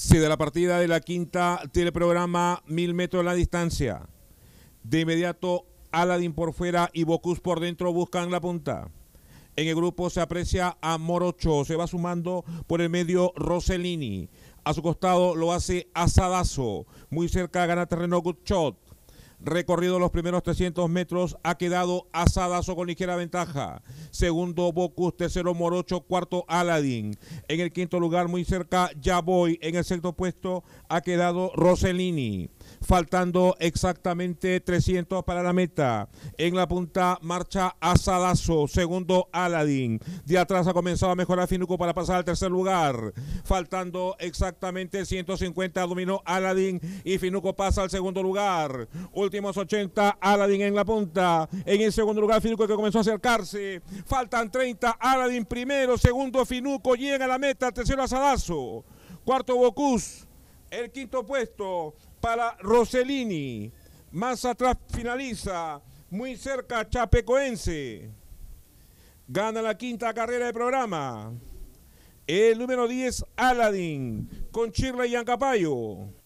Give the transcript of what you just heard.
Se da la partida de la quinta teleprograma, mil metros la distancia. De inmediato, Aladdin por fuera y Bocus por dentro buscan la punta. En el grupo se aprecia a Morocho, se va sumando por el medio Rossellini. A su costado lo hace Asadazo. Muy cerca gana terreno Good Recorrido los primeros 300 metros, ha quedado Asadazo con ligera ventaja. Segundo, Bocus. Tercero, Morocho. Cuarto, Aladdin. En el quinto lugar, muy cerca, ya voy. En el sexto puesto, ha quedado Rossellini. Faltando exactamente 300 para la meta. En la punta marcha Asadazo. Segundo, Aladdin. De atrás ha comenzado a mejorar Finuco para pasar al tercer lugar. Faltando exactamente 150, dominó Aladdin y Finuco pasa al segundo lugar últimos 80, Aladdin en la punta. En el segundo lugar, Finuco que comenzó a acercarse. Faltan 30, Aladdin primero. Segundo, Finuco llega a la meta. Tercero, Asadazo. Cuarto, Bocús. El quinto puesto para Rossellini. Más atrás finaliza, muy cerca Chapecoense. Gana la quinta carrera de programa. El número 10, Aladdin, con Chirla y Ancapayo.